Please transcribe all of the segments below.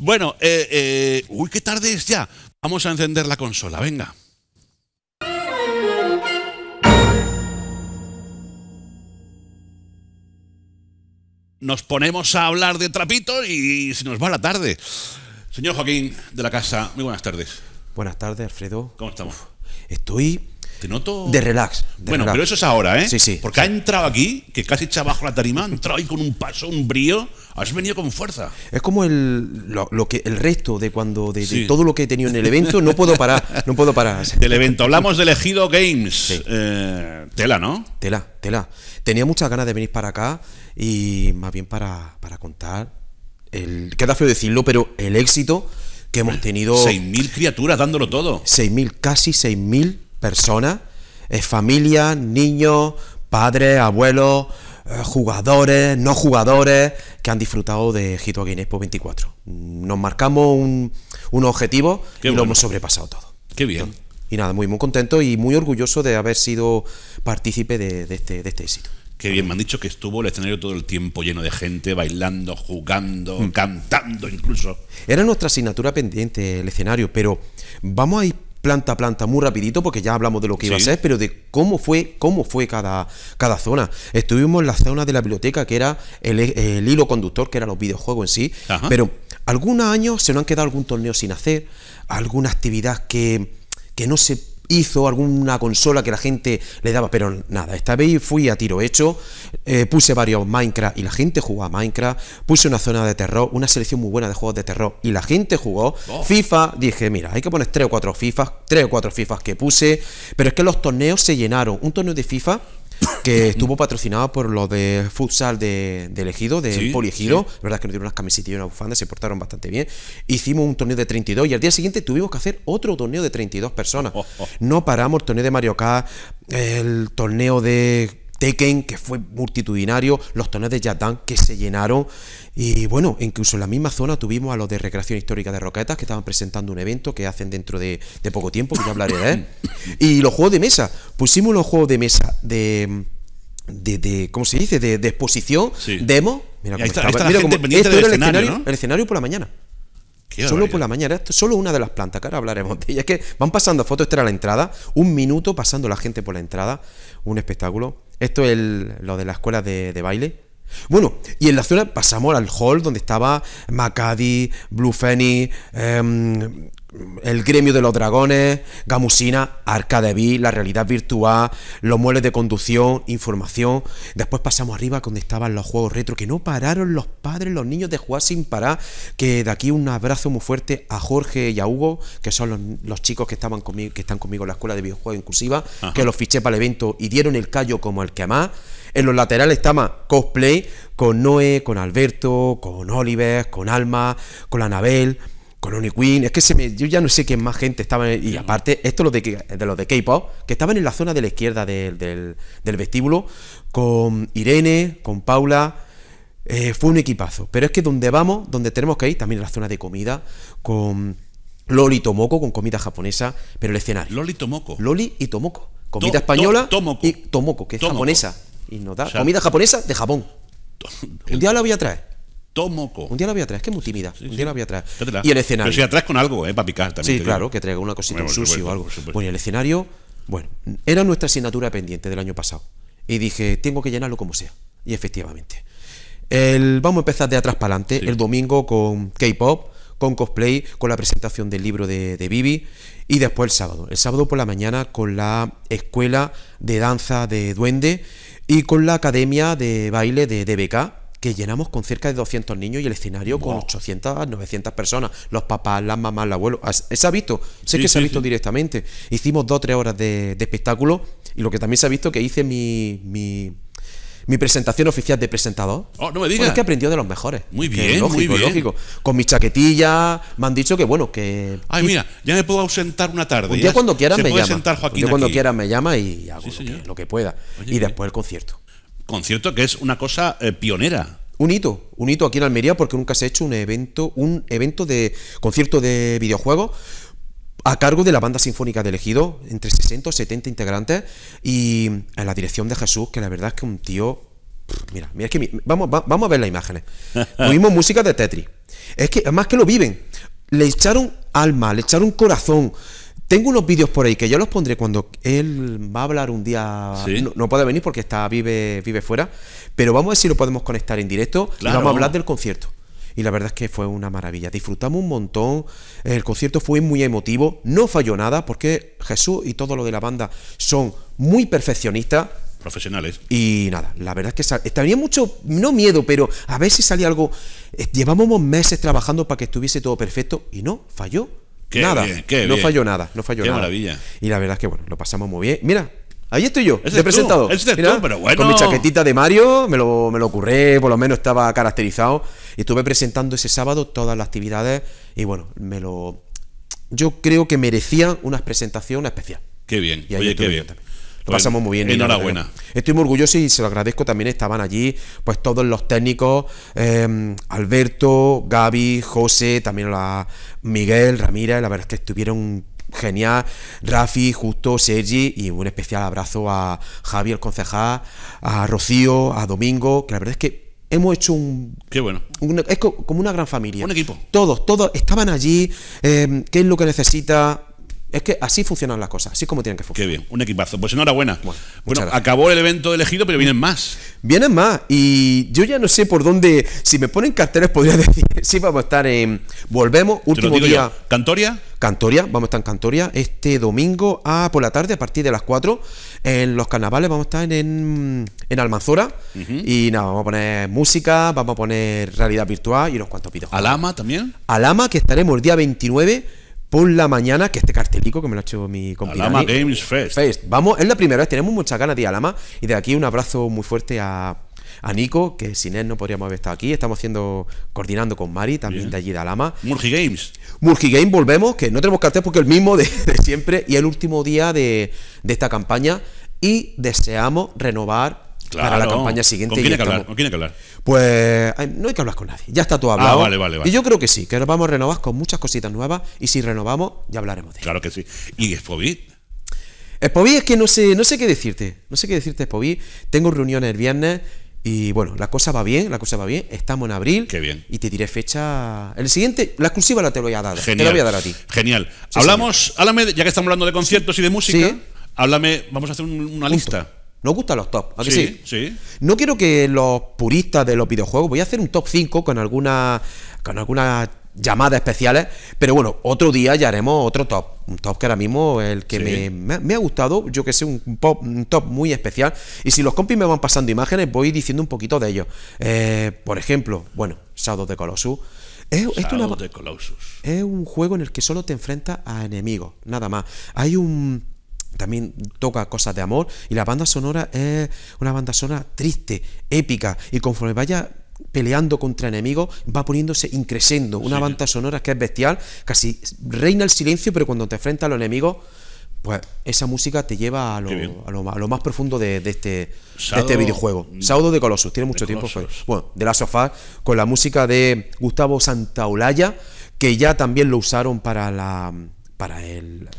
Bueno, eh, eh, uy, qué tarde es ya. Vamos a encender la consola, venga. Nos ponemos a hablar de trapitos y se nos va la tarde. Señor Joaquín de la Casa, muy buenas tardes. Buenas tardes, Alfredo. ¿Cómo estamos? Estoy te noto. De relax. bueno, pero eso es ahora, ¿eh? Sí, sí. Porque ha entrado aquí, que casi echa abajo la tarima, ha entrado ahí con un paso, un brío. Has venido con fuerza. Es como el, lo, que, el resto de cuando. De, todo lo que he tenido en el evento, no puedo parar. No puedo parar. Del evento. Hablamos de Elegido Games. Eh, tela, ¿no? Tela, tela. Tenía muchas ganas de venir para acá y más bien para, para contar. El, queda feo decirlo, pero el éxito que hemos tenido. 6.000 criaturas dándolo todo. 6.000, casi 6.000 personas, es familia, niños, padres, abuelos, eh, jugadores, no jugadores, que han disfrutado de Guinness Expo 24. Nos marcamos un, objetivo y lo hemos sobrepasado todo. Qué bien. y nada, muy, muy contento y muy orgulloso de haber sido partícipe este, de, este, éxito. Qué bien, me han dicho que estuvo el escenario todo el tiempo lleno de gente, bailando, jugando, mm. cantando incluso. Era nuestra asignatura pendiente el escenario, pero vamos a ir planta planta muy rapidito, porque ya hablamos de lo que iba a ser, pero de cómo fue, cómo fue cada, cada zona. Estuvimos en la zona de la biblioteca, que era el, hilo conductor, que eran los videojuegos en sí, pero algunos años se nos han quedado algún torneo sin hacer, alguna actividad que, que no se hizo, alguna consola que la gente le daba, pero nada, esta vez fui a tiro hecho, eh, puse varios Minecraft y la gente jugó a Minecraft, puse una zona de terror, una selección muy buena de juegos de terror y la gente jugó. Oh. FIFA, dije, mira, hay que poner tres o cuatro FIFA, 3 o 4 FIFA que puse, pero es que los torneos se llenaron, un torneo de FIFA que estuvo patrocinado por los de futsal de, de elegido, de Poligiro, La verdad es que nos dieron unas camisetas y una bufanda, se portaron bastante bien. Hicimos un torneo de 32 y al día siguiente tuvimos que hacer otro torneo de 32 personas. Oh, oh. No paramos el torneo de Mario Kart, el torneo de Tekken, que fue multitudinario, los torneos de Yatán, que se llenaron, y bueno, incluso en la misma zona tuvimos a los de Recreación Histórica de Roquetas, que estaban presentando un evento que hacen dentro de, poco tiempo, que ya hablaré de él, y los juegos de mesa, pusimos los juegos de mesa de... De, ¿cómo se dice? De, exposición, demo. Mira está, el escenario, por la mañana. solo por la mañana, solo una de las plantas, que ahora hablaremos de ella. Es que van pasando fotos, esta era la entrada, un minuto pasando la gente por la entrada, un espectáculo. Esto es lo de la escuela de, baile. Bueno, y en la zona pasamos al hall donde estaba macadi Blue Fenny, eh, el gremio de los dragones, Gamusina, Arca de la realidad virtual, los muebles de conducción, información. Después pasamos arriba donde estaban los juegos retro, que no pararon los padres, los niños de jugar sin parar. Que de aquí un abrazo muy fuerte a Jorge y a Hugo, que son los, chicos que estaban conmigo, que están conmigo en la escuela de videojuegos inclusiva, que los fiché para el evento y dieron el callo como el que más. En los laterales estaba cosplay con Noé, con Alberto, con Oliver, con Alma, con Anabel con Queen, es que yo ya no sé quién más gente estaba, y aparte, esto lo de, los de K-Pop, que estaban en la zona de la izquierda del, vestíbulo, con Irene, con Paula, eh, fue un equipazo, pero es que donde vamos, donde tenemos que ir, también en la zona de comida, con Loli Tomoko, con comida japonesa, pero el escenario. Loli Tomoko. Loli y Tomoko, comida española y Tomoko, que es japonesa, y no da, comida japonesa de Japón. El, un día la voy a traer. Un día la voy a traer, que es muy tímida. un día la voy Y el escenario. Pero si atrás con algo, ¿eh? Para picar también. Sí, claro, que traiga una cosita, bueno, o algo. Bueno, el escenario, bueno, era nuestra asignatura pendiente del año pasado. Y dije, tengo que llenarlo como sea. Y efectivamente. El, vamos a empezar de atrás para adelante, el domingo con K-pop, con cosplay, con la presentación del libro de, de Bibi y después el sábado. El sábado por la mañana con la escuela de danza de Duende y con la academia de baile de DBK que llenamos con cerca de 200 niños y el escenario con 800, 900 personas, los papás, las mamás, el abuelo. Se ha visto, sé que se ha visto directamente. Hicimos 2 tres horas de, espectáculo y lo que también se ha visto que hice mi, mi, presentación oficial de presentador. Oh, no me digas. Pues es que aprendió de los mejores. Muy bien, muy bien. lógico. Con mi chaquetilla, me han dicho que bueno, que. Ay, mira, ya me puedo ausentar una tarde. Ya cuando quieras me llama. cuando quieras me llama y hago lo que, pueda. y después el concierto concierto que es una cosa eh, pionera. Un hito, un hito aquí en Almería porque nunca se ha hecho un evento, un evento de concierto de videojuegos a cargo de la banda sinfónica de elegido, entre 60 o 70 integrantes, y en la dirección de Jesús, que la verdad es que un tío. Mira, mira, que vamos, vamos a ver las imágenes. Tuvimos música de Tetris. Es que además que lo viven. Le echaron alma, le echaron corazón. Tengo unos vídeos por ahí que ya los pondré cuando él va a hablar un día. No, puede venir porque está vive, vive fuera, pero vamos a ver si lo podemos conectar en directo vamos a hablar del concierto. Y la verdad es que fue una maravilla. Disfrutamos un montón. El concierto fue muy emotivo. No falló nada porque Jesús y todo lo de la banda son muy perfeccionistas profesionales. Y nada, la verdad es que estaría mucho, no miedo, pero a ver si salía algo. Eh, Llevamos meses trabajando para que estuviese todo perfecto y no, falló nada, no falló nada, no falló qué maravilla. Y la verdad es que bueno, lo pasamos muy bien. Mira, Ahí estoy yo, Te presentado. Con mi chaquetita de Mario, me lo, me lo curré, por lo menos estaba caracterizado. Y estuve presentando ese sábado todas las actividades y bueno, me lo. Yo creo que merecía una presentación especial. Qué bien, y oye, qué bien pasamos muy bien. Enhorabuena. Estoy muy orgulloso y se lo agradezco también. Estaban allí pues todos los técnicos, em, Alberto, Gaby, José, también la Miguel, Ramírez, la verdad es que estuvieron genial. Rafi, Justo, Sergi y un especial abrazo a Javi, el concejal, a Rocío, a Domingo, que la verdad es que hemos hecho un... Qué bueno. es como una gran familia. Un equipo. Todos, todos estaban allí. Em, ¿Qué es lo que necesita? Es que así funcionan las cosas, así como tienen que funcionar. Qué bien, un equipazo. Pues enhorabuena. Bueno, acabó el evento elegido, pero vienen más. Vienen más, y yo ya no sé por dónde. Si me ponen carteles, podría decir, sí, vamos a estar en. Volvemos, último día. ¿Cantoria? Cantoria, vamos a estar en Cantoria este domingo a, por la tarde, a partir de las 4. En los carnavales vamos a estar en, en Almanzora. Y nada, vamos a poner música, vamos a poner realidad virtual y unos cuantos pitos. ¿Alama también? Alama, que estaremos el día 29 por la mañana, que este cartelico que me lo ha hecho mi compañero. Alama Games Fest. Vamos, es la primera vez, tenemos muchas ganas de ir Alama. Y de aquí un abrazo muy fuerte a, Nico, que sin él no podríamos haber estado aquí. Estamos haciendo, coordinando con Mari, también de allí de Alama. Murgi Games. Murgi Games, volvemos, que no tenemos cartel porque el mismo de, siempre. Y el último día de, de esta campaña. Y deseamos renovar para la campaña siguiente. ¿Con quién, hay que hablar? Pues no hay que hablar con nadie, ya está todo ah, hablado. Y yo creo que sí, que nos vamos a renovar con muchas cositas nuevas y si renovamos ya hablaremos de eso Claro que sí. ¿Y Spobit Spobit es que no sé, no sé qué decirte, no sé qué decirte Tengo reuniones el viernes. Y bueno, la cosa va bien, la cosa va bien. Estamos en abril. Qué bien. Y te diré fecha. El siguiente, la exclusiva la te voy a dar. Genial. Te la voy a dar a ti. Genial. Hablamos, háblame, ya que estamos hablando de conciertos y de música, háblame, vamos a hacer una lista. Nos gustan los top, sí, sí? No quiero que los puristas de los videojuegos, voy a hacer un top 5 con alguna con algunas llamadas especiales, ¿eh? pero bueno, otro día ya haremos otro top, un top que ahora mismo el que me, ha gustado, yo que sé, un, top muy especial, y si los compis me van pasando imágenes, voy diciendo un poquito de ellos. Eh, por ejemplo, bueno, Shadow de Colossus, es, the Colossus. es, un juego en el que solo te enfrentas a enemigos, nada más. Hay un, también toca cosas de amor y la banda sonora es una banda sonora triste, épica y conforme vaya peleando contra enemigos va poniéndose increciendo. una banda sonora que es bestial, casi reina el silencio pero cuando te enfrentas a los enemigos pues esa música te lleva a lo, más profundo de, este, este, videojuego. Saudo de Colossus, tiene mucho tiempo. Bueno, de la sofá, con la música de Gustavo Santaolalla, que ya también lo usaron para la para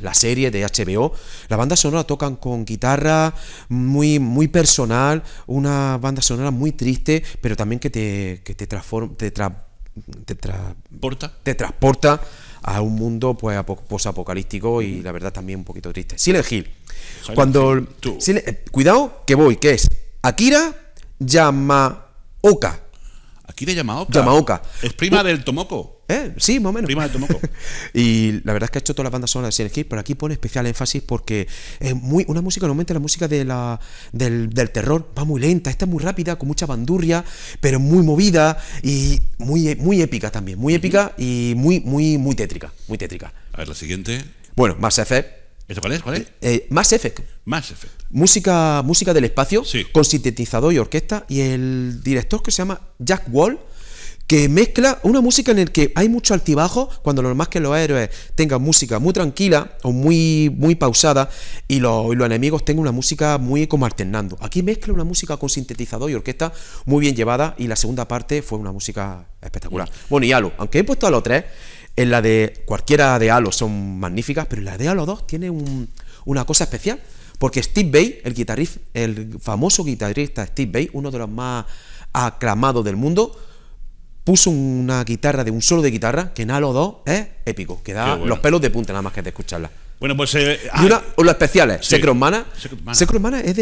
la serie de HBO. La banda sonora tocan con guitarra muy, muy personal, una banda sonora muy triste, pero también que te, que te, transporta a un mundo pues posapocalíptico y la verdad también un poquito triste. Silent Hill. Cuando eh, cuidado que voy, que es Akira Yamaoka. Akira Yamaoka. Es prima del Tomoko. ¿Eh? Sí, más o menos. Prima de Tomoko. y la verdad es que ha hecho todas las bandas sonoras de Silent pero aquí pone especial énfasis porque es muy una música, normalmente la música de la, del, terror va muy lenta, esta es muy rápida, con mucha bandurria, pero muy movida y muy, muy épica también, muy épica y muy, muy, muy tétrica, muy tétrica. A ver, la siguiente. Bueno, Mass Effect. ¿Esto cuál es? ¿Cuál es? Eh, eh, Mass Effect. Mass Effect. Música, música del espacio, sí. con sintetizador y orquesta, y el director que se llama Jack Wall que mezcla una música en el que hay mucho altibajo, cuando lo más que los héroes tengan música muy tranquila o muy, muy pausada y los, enemigos tengan una música muy como alternando. Aquí mezcla una música con sintetizador y orquesta muy bien llevada y la segunda parte fue una música espectacular. Bueno, y Halo, aunque he puesto Halo 3, en la de cualquiera de Halo son magníficas, pero en la de Halo 2 tiene una cosa especial. Porque Steve Bay, el, guitarrista, el famoso guitarrista Steve Bay, uno de los más aclamados del mundo, puso una guitarra de un solo de guitarra que en Halo 2 es épico, que da los pelos de punta nada más que de escucharla. Bueno, pues. Eh, y una, ah, o las especiales, sí. es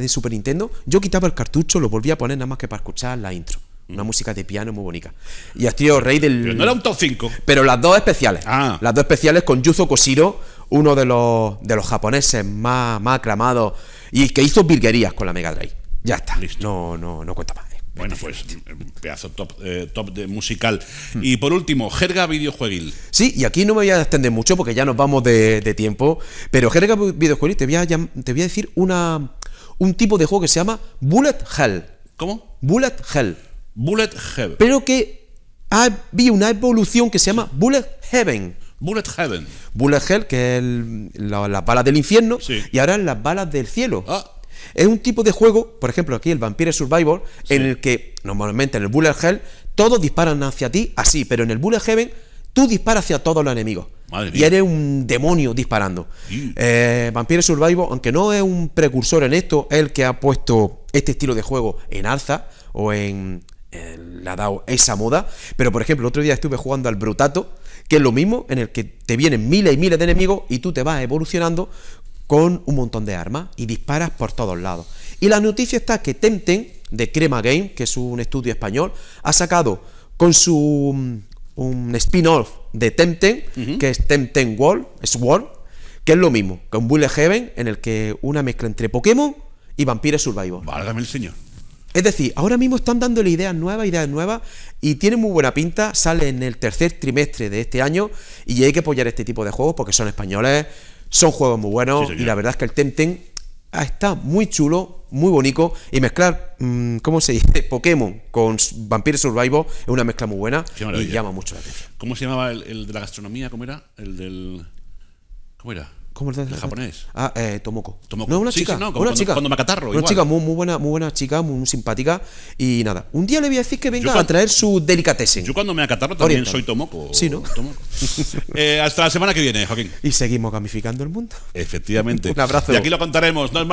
de, Super Nintendo. Yo quitaba el cartucho, lo volvía a poner nada más que para escuchar la intro. Mm. Una música de piano muy bonita. Y a tío Rey del. Pero no era un top 5. Pero las dos especiales. Ah. Las dos especiales con Yuzo Koshiro, uno de los, de los japoneses más, aclamados y que hizo virguerías con la Mega Drive. Ya está. No, no, no cuenta más. Bueno, pues un pedazo top, eh, top de musical. Hmm. Y por último, jerga videojueguil. Sí, y aquí no me voy a extender mucho porque ya nos vamos de, tiempo, pero jerga videojueguil te voy a, te voy a decir una, un tipo de juego que se llama Bullet Hell. ¿Cómo? Bullet Hell. Bullet Hell. Pero que vi una evolución que se llama Bullet Heaven. Bullet Heaven. Bullet Hell, que es las balas del infierno, y ahora las balas del cielo. Ah, es un tipo de juego, por ejemplo, aquí el Vampire Survivor, en el que normalmente en el Bullet Hell todos disparan hacia ti así, pero en el Bullet Heaven tú disparas hacia todos los enemigos. y eres un demonio disparando. Eh, Vampire Survivor, aunque no es un precursor en esto, es el que ha puesto este estilo de juego en alza o en, le ha dado esa moda. Pero por ejemplo, otro día estuve jugando al Brutato, que es lo mismo, en el que te vienen miles y miles de enemigos y tú te vas evolucionando con un montón de armas y disparas por todos lados. Y la noticia está que Temten, de Crema Game, que es un estudio español, ha sacado con su mm, un spin-off de Temten, que es Temten World, World... que es lo mismo, que un Bullet Heaven en el que una mezcla entre Pokémon y Vampire Survivor. Válgame el señor. Es decir, ahora mismo están dándole ideas nuevas, ideas nuevas, y tiene muy buena pinta, sale en el tercer trimestre de este año, y hay que apoyar este tipo de juegos porque son españoles, son juegos muy buenos y la verdad es que el Temtem ah, está muy chulo, muy bonito y mezclar, mm, ¿cómo se dice? Pokémon con Vampire Survival es una mezcla muy buena y llama mucho la atención. ¿Cómo se llamaba el, el de la gastronomía? ¿Cómo era? El del... ¿Cómo era? ¿Cómo el japonés? Ah, eh, Tomoko. Tomoko. No, una chica. no, una chica. Cuando me catarro, Una chica muy, muy, buena, muy buena chica, muy, simpática. Y nada, un día le voy a decir que venga a traer su delicatessen. Yo cuando me acatarro también soy Tomoko. Sí, ¿no? Tomoko. Eh, hasta la semana que viene, Joaquín. Y seguimos gamificando el mundo. Efectivamente. un abrazo. Y aquí lo contaremos. No es